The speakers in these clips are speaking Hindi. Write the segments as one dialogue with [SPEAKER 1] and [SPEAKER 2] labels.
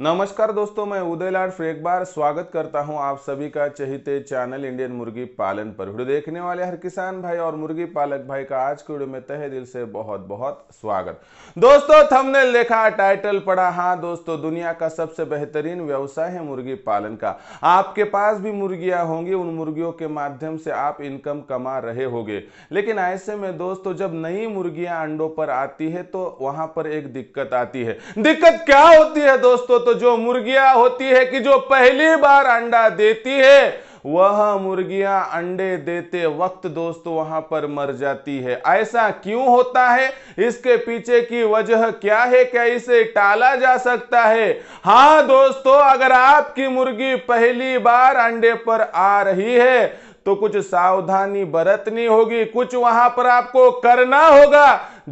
[SPEAKER 1] नमस्कार दोस्तों मैं उदय लाल फिर एक बार स्वागत करता हूं आप सभी का चहिते चैनल इंडियन मुर्गी पालन पर वीडियो देखने वाले हर किसान भाई और मुर्गी पालक भाई का आज के वीडियो में तहे दिल से बहुत बहुत स्वागत दोस्तों थंबनेल देखा टाइटल पढ़ा हाँ दोस्तों दुनिया का सबसे बेहतरीन व्यवसाय है मुर्गी पालन का आपके पास भी मुर्गियां होंगी उन मुर्गियों के माध्यम से आप इनकम कमा रहे होंगे लेकिन ऐसे में दोस्तों जब नई मुर्गियां अंडों पर आती है तो वहां पर एक दिक्कत आती है दिक्कत क्या होती है दोस्तों तो जो मुर्गियां होती है कि जो पहली बार अंडा देती है वह मुर्गियां अंडे देते वक्त दोस्तों वहां पर मर जाती है ऐसा क्यों होता है इसके पीछे की वजह क्या है क्या इसे टाला जा सकता है हाँ दोस्तों अगर आपकी मुर्गी पहली बार अंडे पर आ रही है तो कुछ सावधानी बरतनी होगी कुछ वहां पर आपको करना होगा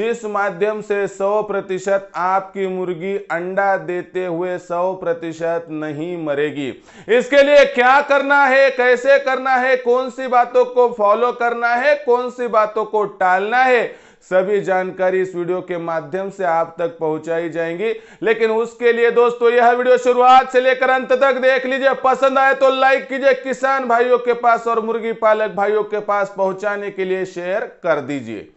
[SPEAKER 1] जिस माध्यम से 100 प्रतिशत आपकी मुर्गी अंडा देते हुए 100 प्रतिशत नहीं मरेगी इसके लिए क्या करना है कैसे करना है कौन सी बातों को फॉलो करना है कौन सी बातों को टालना है सभी जानकारी इस वीडियो के माध्यम से आप तक पहुंचाई जाएंगी लेकिन उसके लिए दोस्तों यह वीडियो शुरुआत से लेकर अंत तक देख लीजिए पसंद आए तो लाइक कीजिए किसान भाइयों के पास और मुर्गी पालक भाइयों के पास पहुंचाने के लिए शेयर कर दीजिए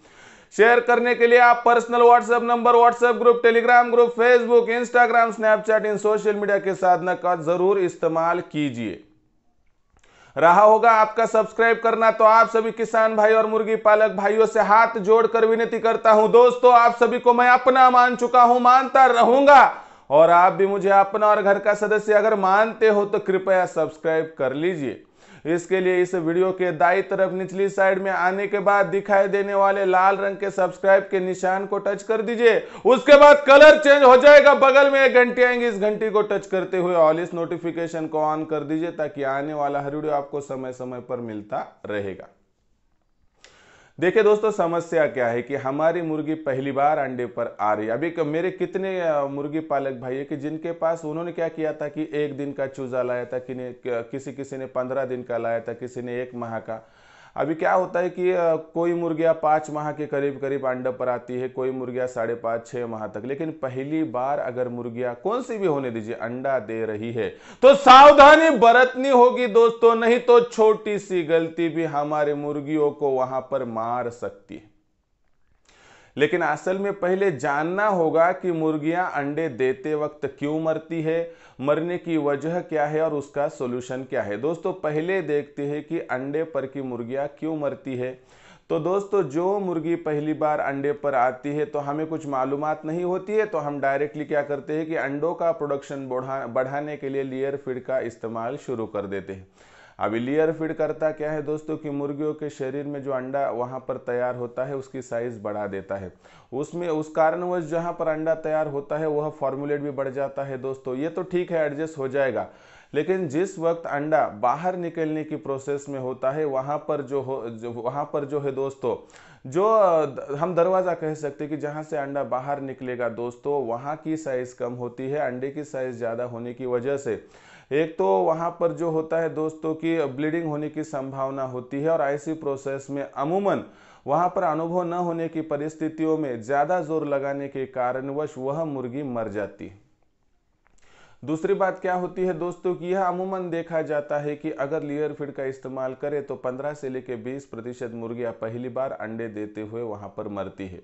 [SPEAKER 1] शेयर करने के लिए आप personal WhatsApp number WhatsApp group Telegram group Facebook Instagram Snapchat इन सोशल मीडिया के साधना का जरूर इस्तेमाल कीजिए रहा होगा आपका सब्सक्राइब करना तो आप सभी किसान भाई और मुर्गी पालक भाइयों से हाथ जोड़कर विनती करता हूं दोस्तों आप सभी को मैं अपना मान चुका हूं मानता रहूंगा और आप भी मुझे अपना और घर का सदस्य अगर मानते हो तो कृपया सब्सक्राइब कर लीजिए इसके लिए इस वीडियो के दाई तरफ निचली साइड में आने के बाद दिखाई देने वाले लाल रंग के सब्सक्राइब के निशान को टच कर दीजिए उसके बाद कलर चेंज हो जाएगा बगल में एक घंटी आएंगी इस घंटी को टच करते हुए ऑल इस नोटिफिकेशन को ऑन कर दीजिए ताकि आने वाला हर वीडियो आपको समय समय पर मिलता रहेगा देखिए दोस्तों समस्या क्या है कि हमारी मुर्गी पहली बार अंडे पर आ रही है अभी मेरे कितने मुर्गी पालक भाई है कि जिनके पास उन्होंने क्या किया था कि एक दिन का चूजा लाया था कि किसी किसी ने पंद्रह दिन का लाया था किसी ने एक माह का अभी क्या होता है कि कोई मुर्गियाँ पाँच माह के करीब करीब अंडा पर आती है कोई मुर्गियाँ साढ़े पाँच छः माह तक लेकिन पहली बार अगर मुर्गियाँ कौन सी भी होने दीजिए अंडा दे रही है तो सावधानी बरतनी होगी दोस्तों नहीं तो छोटी सी गलती भी हमारे मुर्गियों को वहां पर मार सकती है लेकिन असल में पहले जानना होगा कि मुर्गियां अंडे देते वक्त क्यों मरती है मरने की वजह क्या है और उसका सोल्यूशन क्या है दोस्तों पहले देखते हैं कि अंडे पर की मुर्गियां क्यों मरती है तो दोस्तों जो मुर्गी पहली बार अंडे पर आती है तो हमें कुछ मालूम नहीं होती है तो हम डायरेक्टली क्या करते हैं कि अंडों का प्रोडक्शन बढ़ा बढ़ाने के लिए लेयर फीड का इस्तेमाल शुरू कर देते हैं अब लेयर फीड करता क्या है दोस्तों कि मुर्गियों के शरीर में जो अंडा वहाँ पर तैयार होता है उसकी साइज़ बढ़ा देता है उसमें उस कारणवश जहाँ पर अंडा तैयार होता है वह फॉर्मुलेट भी बढ़ जाता है दोस्तों ये तो ठीक है एडजस्ट हो जाएगा लेकिन जिस वक्त अंडा बाहर निकलने की प्रोसेस में होता है वहाँ पर जो हो जो वहाँ पर जो है दोस्तों जो हम दरवाज़ा कह सकते हैं कि जहाँ से अंडा बाहर निकलेगा दोस्तों वहाँ की साइज़ कम होती है अंडे की साइज़ ज़्यादा होने की वजह से एक तो वहाँ पर जो होता है दोस्तों की ब्लीडिंग होने की संभावना होती है और ऐसी प्रोसेस में अमूमन वहाँ पर अनुभव न होने की परिस्थितियों में ज़्यादा जोर लगाने के कारणवश वह मुर्गी मर जाती है दूसरी बात क्या होती है दोस्तों कि यह अमूमन देखा जाता है कि अगर लियर फीड का इस्तेमाल करें तो 15 से लेकर 20 प्रतिशत मुर्गियाँ पहली बार अंडे देते हुए वहां पर मरती है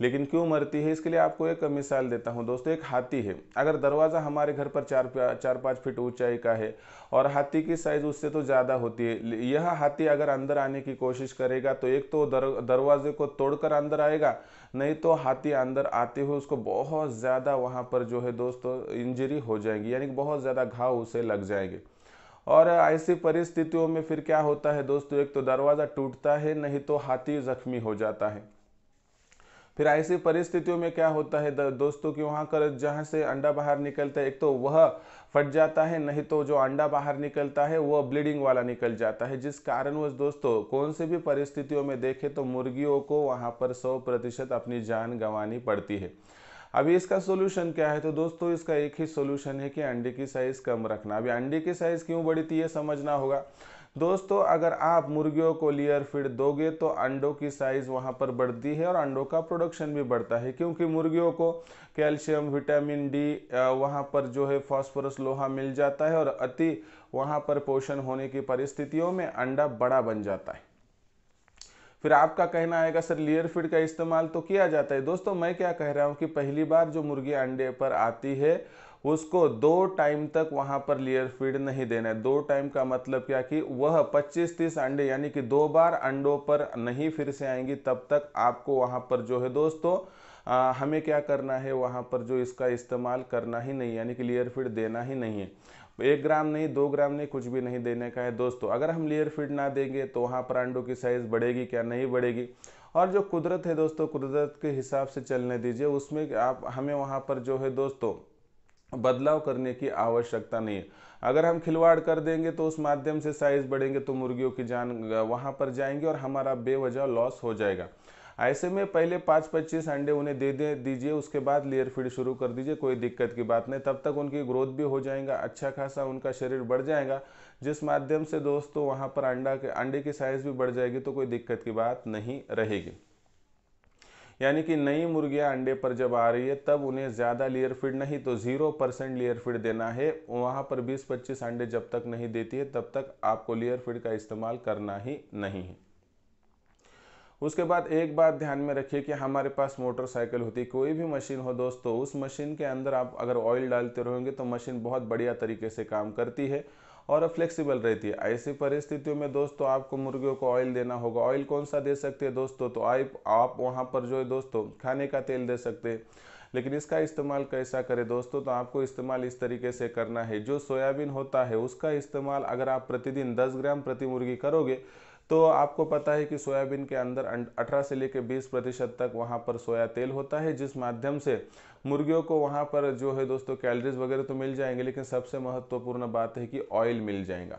[SPEAKER 1] लेकिन क्यों मरती है इसके लिए आपको एक मिसाल देता हूँ दोस्तों एक हाथी है अगर दरवाज़ा हमारे घर पर चार चार पाँच फीट ऊंचाई का है और हाथी की साइज़ उससे तो ज़्यादा होती है यह हाथी अगर अंदर आने की कोशिश करेगा तो एक तो दर, दरवाजे को तोड़कर अंदर आएगा नहीं तो हाथी अंदर आते हुए उसको बहुत ज़्यादा वहाँ पर जो है दोस्तों इंजरी हो जाएगी यानी कि बहुत ज़्यादा घाव उसे लग जाएंगे और ऐसी परिस्थितियों में फिर क्या होता है दोस्तों एक तो दरवाज़ा टूटता है नहीं तो हाथी जख्मी हो जाता है फिर ऐसी परिस्थितियों में क्या होता है दोस्तों कि वहाँ कर जहाँ से अंडा बाहर निकलता है एक तो वह फट जाता है नहीं तो जो अंडा बाहर निकलता है वह ब्लीडिंग वाला निकल जाता है जिस कारणवश दोस्तों कौन से भी परिस्थितियों में देखें तो मुर्गियों को वहाँ पर सौ प्रतिशत अपनी जान गंवानी पड़ती है अभी इसका सोल्यूशन क्या है तो दोस्तों इसका एक ही सोल्यूशन है कि अंडे की साइज़ कम रखना अभी अंडे की साइज़ क्यों बढ़ी थी ये समझना होगा दोस्तों अगर आप मुर्गियों को लेयर फीड दोगे तो अंडों की साइज़ वहाँ पर बढ़ती है और अंडों का प्रोडक्शन भी बढ़ता है क्योंकि मुर्गियों को कैल्शियम विटामिन डी वहाँ पर जो है फॉस्फोरस लोहा मिल जाता है और अति वहाँ पर पोषण होने की परिस्थितियों में अंडा बड़ा बन जाता है फिर आपका कहना आएगा सर लेयर फीड का इस्तेमाल तो किया जाता है दोस्तों मैं क्या कह रहा हूँ कि पहली बार जो मुर्गी अंडे पर आती है उसको दो टाइम तक वहाँ पर लेयर फीड नहीं देना है दो टाइम का मतलब क्या कि वह 25-30 अंडे यानी कि दो बार अंडों पर नहीं फिर से आएंगी तब तक आपको वहाँ पर जो है दोस्तों आ, हमें क्या करना है वहाँ पर जो इसका इस्तेमाल करना ही नहीं यानी कि लेयर फीड देना ही नहीं है एक ग्राम नहीं दो ग्राम नहीं कुछ भी नहीं देने का है दोस्तों अगर हम लेयर फीड ना देंगे तो वहाँ पर अंडों की साइज़ बढ़ेगी क्या नहीं बढ़ेगी और जो कुदरत है दोस्तों कुदरत के हिसाब से चलने दीजिए उसमें आप हमें वहाँ पर जो है दोस्तों बदलाव करने की आवश्यकता नहीं है अगर हम खिलवाड़ कर देंगे तो उस माध्यम से साइज बढ़ेंगे तो मुर्गियों की जान वहाँ पर जाएंगे और हमारा बेवजह लॉस हो जाएगा ऐसे में पहले पाँच पच्चीस अंडे उन्हें दे दे दीजिए उसके बाद लेयर फीड शुरू कर दीजिए कोई दिक्कत की बात नहीं तब तक उनकी ग्रोथ भी हो जाएगा अच्छा खासा उनका शरीर बढ़ जाएगा जिस माध्यम से दोस्तों वहाँ पर अंडा के अंडे की साइज़ भी बढ़ जाएगी तो कोई दिक्कत की बात नहीं रहेगी यानी कि नई मुर्गियां अंडे पर जब आ रही है तब उन्हें ज़्यादा लेयर फीड नहीं तो ज़ीरो परसेंट लेयर फीड देना है वहाँ पर बीस पच्चीस अंडे जब तक नहीं देती है तब तक आपको लेयर फीड का इस्तेमाल करना ही नहीं है उसके बाद एक बात ध्यान में रखिए कि हमारे पास मोटरसाइकिल होती कोई भी मशीन हो दोस्तों उस मशीन के अंदर आप अगर ऑयल डालते रहेंगे तो मशीन बहुत बढ़िया तरीके से काम करती है और फ्लेक्सिबल रहती है ऐसी परिस्थितियों में दोस्तों आपको मुर्गियों को ऑयल देना होगा ऑयल कौन सा दे सकते हैं दोस्तों तो आई आप वहाँ पर जो है दोस्तों खाने का तेल दे सकते हैं लेकिन इसका इस्तेमाल कैसा करें दोस्तों तो आपको इस्तेमाल इस तरीके से करना है जो सोयाबीन होता है उसका इस्तेमाल अगर आप प्रतिदिन 10 ग्राम प्रति मुर्गी करोगे तो आपको पता है कि सोयाबीन के अंदर 18 अं- से लेकर 20 प्रतिशत तक वहाँ पर सोया तेल होता है जिस माध्यम से मुर्गियों को वहाँ पर जो है दोस्तों कैलरीज वगैरह तो मिल जाएंगे लेकिन सबसे महत्वपूर्ण बात है कि ऑयल मिल जाएगा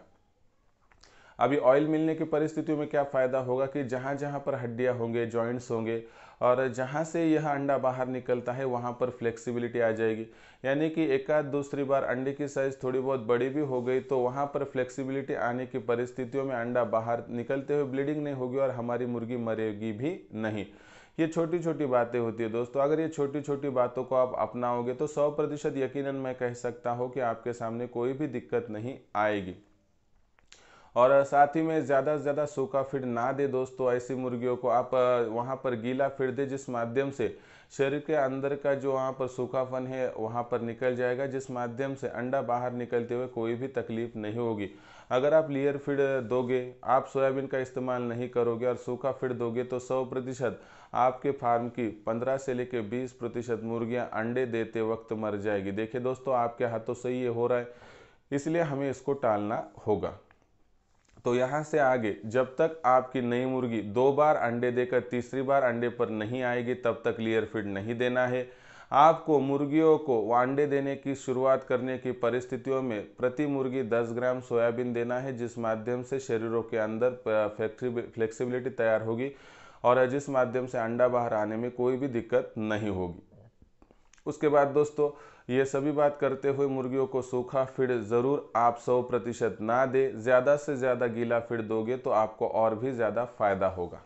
[SPEAKER 1] अभी ऑयल मिलने की परिस्थितियों में क्या फ़ायदा होगा कि जहाँ जहाँ पर हड्डियाँ होंगे जॉइंट्स होंगे और जहाँ से यह अंडा बाहर निकलता है वहाँ पर फ्लेक्सिबिलिटी आ जाएगी यानी कि एक आध दूसरी बार अंडे की साइज़ थोड़ी बहुत बड़ी भी हो गई तो वहाँ पर फ्लेक्सिबिलिटी आने की परिस्थितियों में अंडा बाहर निकलते हुए ब्लीडिंग नहीं होगी और हमारी मुर्गी मरेगी भी नहीं ये छोटी छोटी बातें होती है दोस्तों अगर ये छोटी छोटी बातों को आप अपनाओगे तो सौ प्रतिशत यकीन मैं कह सकता हूँ कि आपके सामने कोई भी दिक्कत नहीं आएगी और साथ ही में ज़्यादा से ज़्यादा सूखा फीड ना दे दोस्तों ऐसी मुर्गियों को आप वहाँ पर गीला फीड दे जिस माध्यम से शरीर के अंदर का जो वहाँ पर सूखापन है वहाँ पर निकल जाएगा जिस माध्यम से अंडा बाहर निकलते हुए कोई भी तकलीफ नहीं होगी अगर आप लेयर फीड दोगे आप सोयाबीन का इस्तेमाल नहीं करोगे और सूखा फीड दोगे तो सौ प्रतिशत आपके फार्म की 15 से लेकर 20 प्रतिशत मुर्गियाँ अंडे देते वक्त मर जाएगी देखिए दोस्तों आपके हाथों से ये हो रहा है इसलिए हमें इसको टालना होगा तो यहाँ से आगे जब तक आपकी नई मुर्गी दो बार अंडे देकर तीसरी बार अंडे पर नहीं आएगी तब तक लेयर फीड नहीं देना है आपको मुर्गियों को अंडे देने की शुरुआत करने की परिस्थितियों में प्रति मुर्गी 10 ग्राम सोयाबीन देना है जिस माध्यम से शरीरों के अंदर फ्लेक्सिबिलिटी तैयार होगी और जिस माध्यम से अंडा बाहर आने में कोई भी दिक्कत नहीं होगी उसके बाद दोस्तों ये सभी बात करते हुए मुर्गियों को सूखा फीड ज़रूर आप सौ प्रतिशत ना दे ज़्यादा से ज़्यादा गीला फीड दोगे तो आपको और भी ज़्यादा फायदा होगा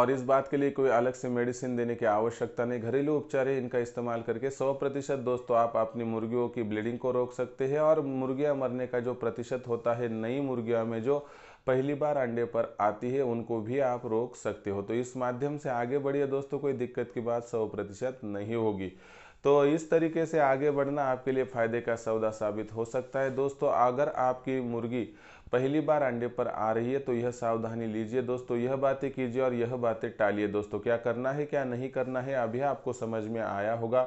[SPEAKER 1] और इस बात के लिए कोई अलग से मेडिसिन देने की आवश्यकता नहीं घरेलू उपचार है इनका इस्तेमाल करके 100 प्रतिशत दोस्तों आप अपनी मुर्गियों की ब्लीडिंग को रोक सकते हैं और मुर्गियां मरने का जो प्रतिशत होता है नई मुर्गियों में जो पहली बार अंडे पर आती है उनको भी आप रोक सकते हो तो इस माध्यम से आगे बढ़िए दोस्तों कोई दिक्कत की बात सौ प्रतिशत नहीं होगी तो इस तरीके से आगे बढ़ना आपके लिए फ़ायदे का सौदा साबित हो सकता है दोस्तों अगर आपकी मुर्गी पहली बार अंडे पर आ रही है तो यह सावधानी लीजिए दोस्तों यह बातें कीजिए और यह बातें टालिए दोस्तों क्या करना है क्या नहीं करना है अभी आपको समझ में आया होगा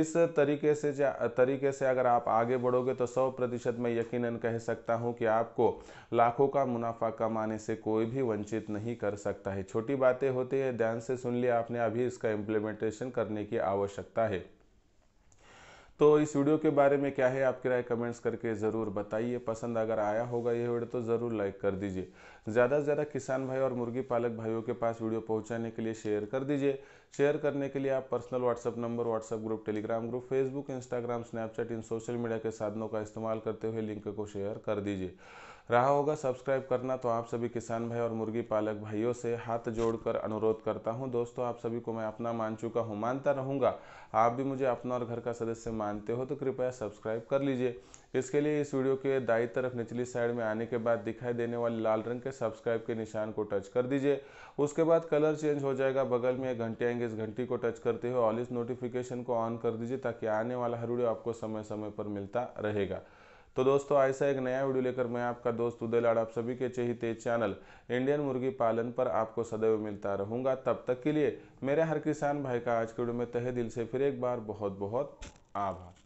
[SPEAKER 1] इस तरीके से तरीके से अगर आप आगे बढ़ोगे तो सौ प्रतिशत मैं यकीनन कह सकता हूं कि आपको लाखों का मुनाफा कमाने से कोई भी वंचित नहीं कर सकता है छोटी बातें होती है ध्यान से सुन लिया आपने अभी इसका इम्प्लीमेंटेशन करने की आवश्यकता है तो इस वीडियो के बारे में क्या है आपकी राय कमेंट्स करके ज़रूर बताइए पसंद अगर आया होगा यह वीडियो तो ज़रूर लाइक कर दीजिए ज़्यादा से ज़्यादा किसान भाई और मुर्गी पालक भाइयों के पास वीडियो पहुंचाने के लिए शेयर कर दीजिए शेयर करने के लिए आप personal WhatsApp number WhatsApp group Telegram group Facebook Instagram Snapchat इन सोशल मीडिया के साधनों का इस्तेमाल करते हुए लिंक को शेयर कर दीजिए रहा होगा सब्सक्राइब करना तो आप सभी किसान भाई और मुर्गी पालक भाइयों से हाथ जोड़कर अनुरोध करता हूं दोस्तों आप सभी को मैं अपना मान चुका हूं मानता रहूंगा आप भी मुझे अपना और घर का सदस्य मानते हो तो कृपया सब्सक्राइब कर लीजिए इसके लिए इस वीडियो के दाई तरफ निचली साइड में आने के बाद दिखाई देने वाले लाल रंग के सब्सक्राइब के निशान को टच कर दीजिए उसके बाद कलर चेंज हो जाएगा बगल में एक घंटे आएंगे इस घंटी को टच करते हुए ऑल इस नोटिफिकेशन को ऑन कर दीजिए ताकि आने वाला हर वीडियो आपको समय समय पर मिलता रहेगा तो दोस्तों ऐसा एक नया वीडियो लेकर मैं आपका दोस्त उदय लाड आप सभी के चहिते चैनल इंडियन मुर्गी पालन पर आपको सदैव मिलता रहूँगा तब तक के लिए मेरे हर किसान भाई का आज के वीडियो में तहे दिल से फिर एक बार बहुत बहुत आभार